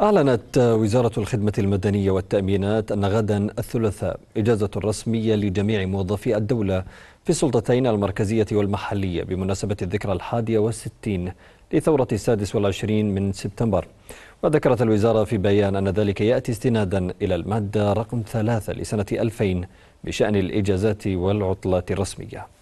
أعلنت وزارة الخدمة المدنية والتأمينات أن غدا الثلاثاء إجازة رسمية لجميع موظفي الدولة في السلطتين المركزية والمحلية بمناسبة الذكرى الحادية والستين لثورة السادس والعشرين من سبتمبر وذكرت الوزارة في بيان أن ذلك يأتي استنادا إلى المادة رقم ثلاثة لسنة 2000 بشأن الإجازات والعطلات الرسمية